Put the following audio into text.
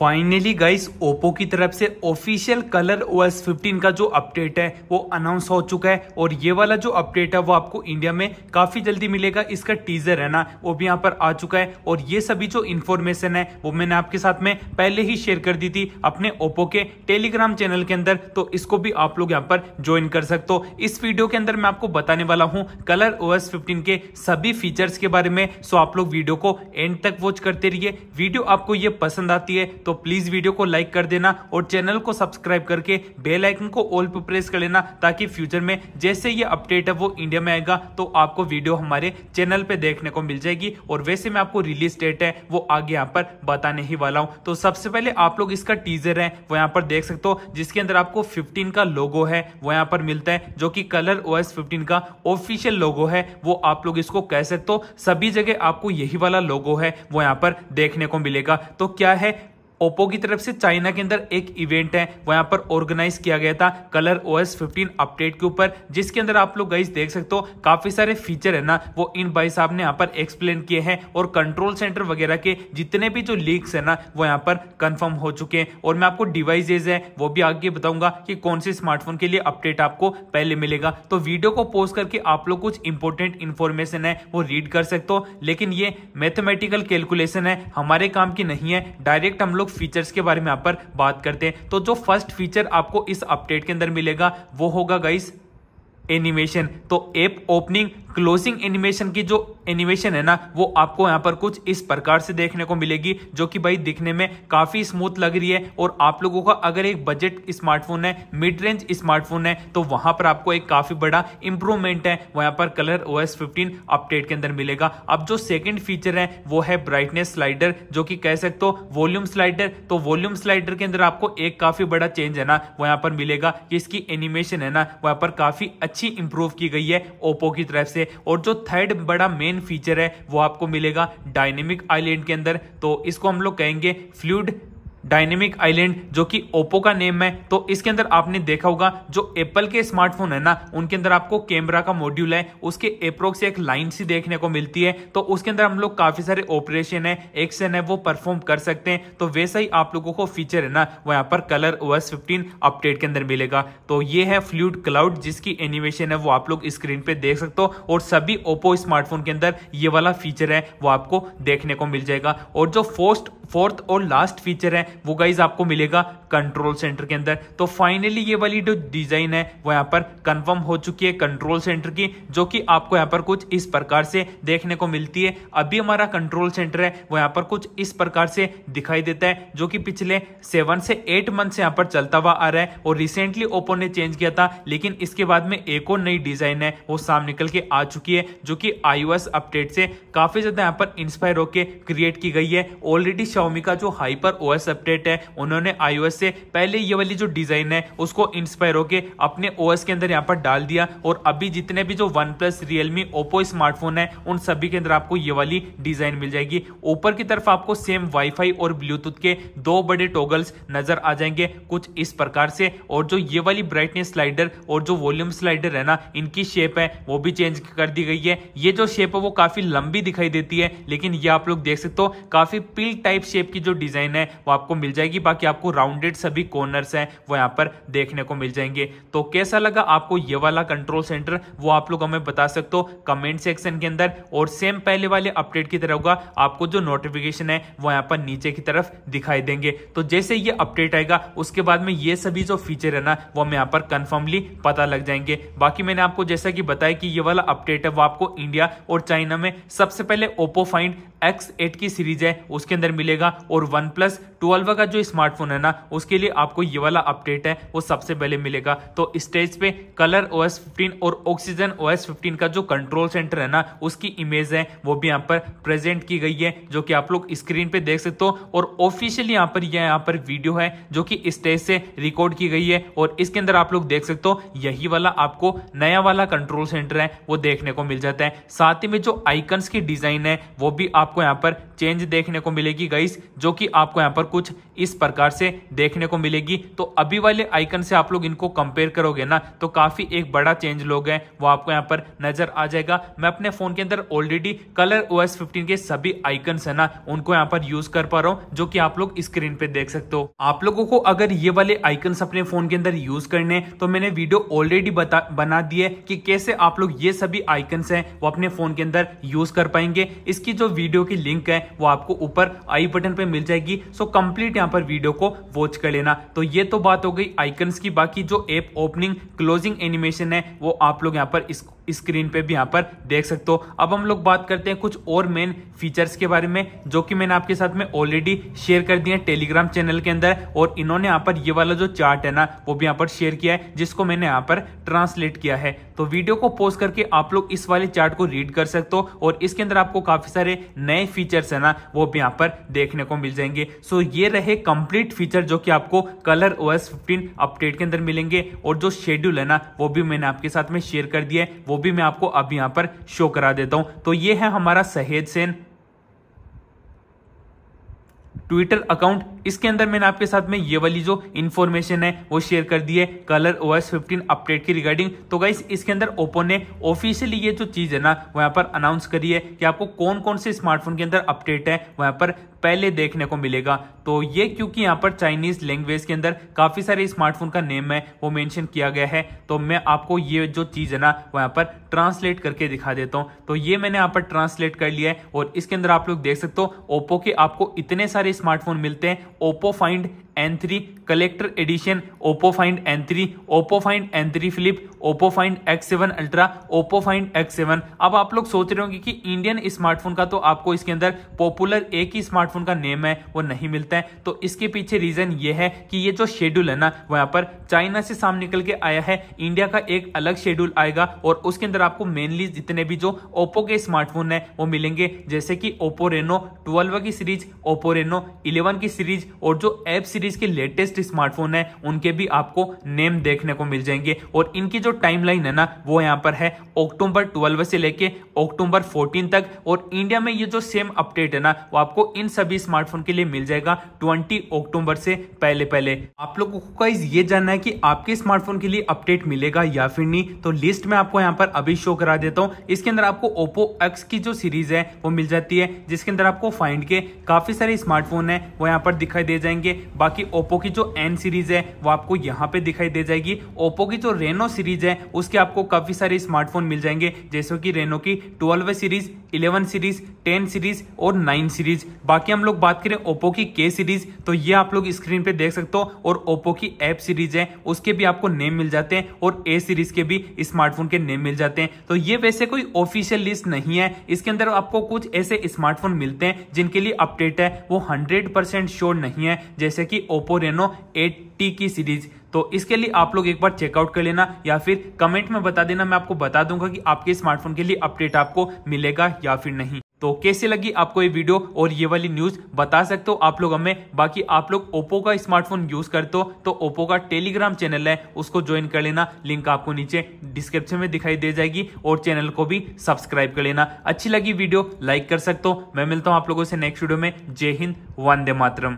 finally guys Oppo की तरफ से ऑफिशियल कलर एस 15 का जो अपडेट है वो अनाउंस हो चुका है और ये वाला जो अपडेट है वो आपको इंडिया में काफी जल्दी मिलेगा इसका टीजर है ना वो भी यहाँ पर आ चुका है और ये सभी जो इन्फॉर्मेशन है वो मैंने आपके साथ में पहले ही शेयर कर दी थी अपने ओप्पो के टेलीग्राम चैनल के अंदर तो इसको भी आप लोग यहाँ पर ज्वाइन कर सकते हो इस वीडियो के अंदर मैं आपको बताने वाला हूँ कलर एस फिफ्टीन के सभी फीचर्स के बारे में सो आप लोग वीडियो को एंड तक वॉच करते रहिए वीडियो आपको ये पसंद आती है तो तो प्लीज़ वीडियो को लाइक कर देना और चैनल को सब्सक्राइब करके बेल आइकन को ऑल पर प्रेस कर लेना ताकि फ्यूचर में जैसे ये अपडेट है वो इंडिया में आएगा तो आपको वीडियो हमारे चैनल पे देखने को मिल जाएगी और वैसे मैं आपको रिलीज डेट है वो आगे यहाँ पर बताने ही वाला हूँ तो सबसे पहले आप लोग इसका टीजर है वो यहाँ पर देख सकते हो जिसके अंदर आपको फिफ्टीन का लोगो है वो यहाँ पर मिलता है जो की कलर ओ एस का ऑफिशियल लोगो है वो आप लोग इसको कह सकते हो सभी जगह आपको यही वाला लोगो है वो यहाँ पर देखने को मिलेगा तो क्या है ओप्पो की तरफ से चाइना के अंदर एक इवेंट है वो यहाँ पर ऑर्गेनाइज किया गया था Color O S fifteen update के ऊपर जिसके अंदर आप लोग गाइस देख सकते हो काफी सारे फीचर है ना वो इन भाई साहब ने यहाँ पर एक्सप्लेन किए हैं और कंट्रोल सेंटर वगैरह के जितने भी जो लीक्स है ना वो यहाँ पर कंफर्म हो चुके हैं और मैं आपको डिवाइजेज है वो भी आगे बताऊंगा कि कौन से स्मार्टफोन के लिए अपडेट आपको पहले मिलेगा तो वीडियो को पोस्ट करके आप लोग कुछ इंपोर्टेंट इन्फॉर्मेशन है वो रीड कर सकते हो लेकिन ये मैथमेटिकल कैलकुलेशन है हमारे काम की नहीं है डायरेक्ट हम लोग कुछ फीचर्स के बारे में यहाँ पर बात करते हैं तो जो फर्स्ट फीचर आपको इस अपडेट के अंदर मिलेगा वो होगा गाइस एनिमेशन तो एप ओपनिंग क्लोजिंग एनिमेशन की जो एनिमेशन है ना वो आपको यहाँ पर कुछ इस प्रकार से देखने को मिलेगी जो कि भाई दिखने में काफी स्मूथ लग रही है और आप लोगों का अगर एक बजट स्मार्टफोन है मिड रेंज स्मार्टफोन है तो वहां पर आपको एक काफी बड़ा इंप्रूवमेंट है वहां पर कलर ओ एस अपडेट के अंदर मिलेगा अब जो सेकेंड फीचर है वो है ब्राइटनेस स्लाइडर जो कि कह सकते हो वॉल्यूम स्लाइडर तो वॉल्यूम स्लाइडर के अंदर आपको एक काफी बड़ा चेंज है ना वो यहाँ पर मिलेगा कि इसकी एनिमेशन है ना वहां पर काफी अच्छी इंप्रूव की गई है ओप्पो की तरफ से से और जो थर्ड बड़ा मेन फीचर है वो आपको मिलेगा डायनेमिक आइलैंड के अंदर तो इसको हम लोग कहेंगे फ्लूड डायनेमिक आइलैंड जो कि ओप्पो का नेम है तो इसके अंदर आपने देखा होगा जो एप्पल के स्मार्टफोन है ना उनके अंदर आपको कैमरा का मॉड्यूल है उसके अप्रोक्स एक लाइन सी देखने को मिलती है तो उसके अंदर हम लोग काफी सारे ऑपरेशन है एक्शन है वो परफॉर्म कर सकते हैं तो वैसा ही आप लोगों को फीचर है ना वो यहाँ पर कलर ओएस फिफ्टीन अपडेट के अंदर मिलेगा तो ये है फ्लूड क्लाउड जिसकी एनिमेशन है वो आप लोग स्क्रीन पे देख सकते हो और सभी ओप्पो स्मार्टफोन के अंदर ये वाला फीचर है वो आपको देखने को मिल जाएगा और जो फोस्ट फोर्थ और लास्ट फीचर है वो गाइज आपको मिलेगा कंट्रोल सेंटर के अंदर तो फाइनली ये वाली जो डिजाइन है वो यहाँ पर कंफर्म हो चुकी है कंट्रोल सेंटर की जो कि आपको यहाँ पर कुछ इस प्रकार से देखने को मिलती है अभी हमारा कंट्रोल सेंटर है वो यहाँ पर कुछ इस प्रकार से दिखाई देता है जो कि पिछले सेवन से एट मंथ से यहाँ पर चलता हुआ आ रहा है और रिसेंटली ओपो ने चेंज किया था लेकिन इसके बाद में एक और नई डिजाइन है वो सामने निकल के आ चुकी है जो कि आईओ अपडेट से काफी ज्यादा यहाँ पर इंस्पायर होकर क्रिएट की गई है ऑलरेडी शाओमी का जो हाइपर ओएस अपडेट है उन्होंने आईओएस से पहले ये वाली जो डिजाइन है उसको इंस्पायर होकर अपने ओएस के अंदर यहाँ पर डाल दिया और अभी जितने भी जो OnePlus Realme Oppo smartphone है उन सभी के अंदर आपको ये वाली डिजाइन मिल जाएगी ऊपर की तरफ आपको सेम वाईफाई और ब्लूटूथ के दो बड़े टोगल्स नजर आ जाएंगे कुछ इस प्रकार से और जो ये वाली ब्राइटनेस स्लाइडर और जो वॉल्यूम स्लाइडर है ना इनकी शेप है वो भी चेंज कर दी गई है ये जो शेप है वो काफी लंबी दिखाई देती है लेकिन ये आप लोग देख सकते हो काफी पिल टाइप शेप की जो डिजाइन है वो आपको मिल जाएगी बाकी आपको राउंडेड सभी कॉर्नर्स हैं वो यहाँ पर देखने को मिल जाएंगे तो कैसा लगा आपको ये वाला कंट्रोल सेंटर वो आप लोग हमें बता सकते हो कमेंट सेक्शन के अंदर और सेम पहले वाले अपडेट की तरह होगा आपको जो नोटिफिकेशन है वो यहाँ पर नीचे की तरफ दिखाई देंगे तो जैसे ये अपडेट आएगा उसके बाद में ये सभी जो फीचर है ना वो हमें यहाँ पर कंफर्मली पता लग जाएंगे बाकी मैंने आपको जैसा कि बताया कि ये वाला अपडेट है वो आपको इंडिया और चाइना में सबसे पहले ओप्पो फाइंड एक्स एट की सीरीज है उसके अंदर मिलेगा रहेगा और वन प्लस ट्वेल्व का जो स्मार्टफोन है ना उसके लिए आपको ये वाला अपडेट है वो सबसे पहले मिलेगा तो स्टेज पे कलर ओ एस फिफ्टीन और ऑक्सीजन ओ एस फिफ्टीन का जो कंट्रोल सेंटर है ना उसकी इमेज है वो भी यहाँ पर प्रेजेंट की गई है जो कि आप लोग स्क्रीन पे देख सकते हो और ऑफिशियली यहाँ पर यह यहाँ पर वीडियो है जो कि स्टेज से रिकॉर्ड की गई है और इसके अंदर आप लोग देख सकते हो यही वाला आपको नया वाला कंट्रोल सेंटर है वो देखने को मिल जाता है साथ ही में जो आइकन्स की डिजाइन है वो भी आपको यहाँ पर चेंज देखने को मिलेगी गाइस जो कि आपको यहाँ पर कुछ इस प्रकार से देखने को मिलेगी तो अभी वाले आइकन से आप लोग इनको कंपेयर करोगे ना तो काफी एक बड़ा चेंज लोग हैं वो आपको यहाँ पर नजर आ जाएगा मैं अपने फोन के अंदर ऑलरेडी कलर ओ एस के सभी आइकन है ना उनको यहाँ पर यूज कर पा रहा हूँ जो कि आप लोग स्क्रीन पे देख सकते हो आप लोगों को अगर ये वाले आइकन अपने फोन के अंदर यूज करने तो मैंने वीडियो ऑलरेडी बना दी है कि कैसे आप लोग ये सभी आइकन है वो अपने फोन के अंदर यूज कर पाएंगे इसकी जो वीडियो की लिंक है वो आपको ऊपर आई आई बटन पे मिल जाएगी सो कंप्लीट यहाँ पर वीडियो को वॉच कर लेना तो ये तो बात हो गई आइकन्स की बाकी जो एप ओपनिंग क्लोजिंग एनिमेशन है वो आप लोग यहाँ पर इस स्क्रीन पे भी यहाँ पर देख सकते हो अब हम लोग बात करते हैं कुछ और मेन फीचर्स के बारे में जो कि मैंने आपके साथ में ऑलरेडी शेयर कर दिया है टेलीग्राम चैनल के अंदर और इन्होंने यहाँ पर ये वाला जो चार्ट है ना वो भी यहाँ पर शेयर किया है जिसको मैंने यहाँ पर ट्रांसलेट किया है तो वीडियो को पोस्ट करके आप लोग इस वाले चार्ट को रीड कर सकते हो और इसके अंदर आपको काफी सारे नए फीचर्स है ना वो भी यहाँ पर देख देखने को मिल जाएंगे सो ये रहे कंप्लीट फीचर जो कि आपको कलर ओ एस अपडेट के अंदर मिलेंगे और जो शेड्यूल है ना वो भी मैंने आपके साथ में शेयर कर दिया है वो भी मैं आपको अब यहाँ पर शो करा देता हूँ तो ये है हमारा सहेज सेन ट्विटर अकाउंट इसके अंदर मैंने आपके साथ में ये वाली जो इन्फॉर्मेशन है वो शेयर कर दी है Color O S fifteen update की रिगार्डिंग तो गाइस इसके अंदर ओप्पो ने ऑफिशियली ये जो चीज़ है ना वहाँ पर अनाउंस करी है कि आपको कौन कौन से स्मार्टफोन के अंदर अपडेट है वहाँ पर पहले देखने को मिलेगा तो ये क्योंकि यहाँ पर चाइनीज लैंग्वेज के अंदर काफ़ी सारे स्मार्टफोन का नेम है वो मेंशन किया गया है तो मैं आपको ये जो चीज़ है ना वहाँ पर ट्रांसलेट करके दिखा देता हूँ तो ये मैंने यहाँ पर ट्रांसलेट कर लिया है और इसके अंदर आप लोग देख सकते हो ओप्पो के आपको इतने सारे स्मार्टफोन मिलते हैं Oppo Find N three collector edition Oppo Find N three Oppo Find N three flip Oppo Find X seven ultra Oppo Find X seven अब आप लोग सोच रहे होंगे कि इंडियन स्मार्टफोन का तो आपको इसके अंदर पॉपुलर एक ही स्मार्टफोन का नेम है वो नहीं मिलता है तो इसके पीछे रीजन ये है कि ये जो शेड्यूल है ना वहां पर चाइना से सामने निकल के आया है इंडिया का एक अलग शेड्यूल आएगा और उसके अंदर आपको मेनली जितने भी जो ओप्पो के स्मार्टफोन है वो मिलेंगे जैसे कि ओप्पो रेनो ट्वेल्व की सीरीज ओप्पो रेनो इलेवन की सीरीज और जो एप सीरीज कंपनीज के लेटेस्ट स्मार्टफोन है उनके भी आपको नेम देखने को मिल जाएंगे और इनकी जो टाइमलाइन है ना वो यहाँ पर है अक्टूबर ट्वेल्व से लेके अक्टूबर फोर्टीन तक और इंडिया में ये जो सेम अपडेट है ना वो आपको इन सभी स्मार्टफोन के लिए मिल जाएगा ट्वेंटी अक्टूबर से पहले पहले आप लोगों को ये जानना है कि आपके स्मार्टफोन के लिए अपडेट मिलेगा या फिर नहीं तो लिस्ट में आपको यहाँ पर अभी शो करा देता हूँ इसके अंदर आपको ओप्पो एक्स की जो सीरीज है वो मिल जाती है जिसके अंदर आपको फाइंड के काफी सारे स्मार्टफोन है वो यहाँ पर दिखाई दे जाएंगे बाकी आपकी ओप्पो की जो एन सीरीज है वो आपको यहाँ पे दिखाई दे जाएगी ओप्पो की जो रेनो सीरीज है उसके आपको काफी सारे स्मार्टफोन मिल जाएंगे जैसे कि रेनो की twelve series eleven series ten series और नाइन सीरीज बाकी हम लोग बात करें ओप्पो की के सीरीज तो ये आप लोग स्क्रीन पे देख सकते हो और ओप्पो की एप सीरीज है उसके भी आपको नेम मिल जाते हैं और ए सीरीज के भी स्मार्टफोन के नेम मिल जाते हैं तो ये वैसे कोई ऑफिशियल लिस्ट नहीं है इसके अंदर आपको कुछ ऐसे स्मार्टफोन मिलते हैं जिनके लिए अपडेट है वो हंड्रेड परसेंट श्योर नहीं है जैसे कि थी ओप्पो रेनो एट की सीरीज तो इसके लिए आप लोग एक बार चेकआउट कर लेना या फिर कमेंट में बता देना मैं आपको बता दूंगा कि आपके स्मार्टफोन के लिए अपडेट आपको मिलेगा या फिर नहीं तो कैसे लगी आपको ये वीडियो और ये वाली न्यूज बता सकते हो आप लोग हमें बाकी आप लोग ओप्पो का स्मार्टफोन यूज करते हो तो ओप्पो का टेलीग्राम चैनल है उसको ज्वाइन कर लेना लिंक आपको नीचे डिस्क्रिप्शन में दिखाई दे जाएगी और चैनल को भी सब्सक्राइब कर लेना अच्छी लगी वीडियो लाइक कर सकते हो मैं मिलता हूँ आप लोगों से नेक्स्ट वीडियो में जय हिंद वंदे मातरम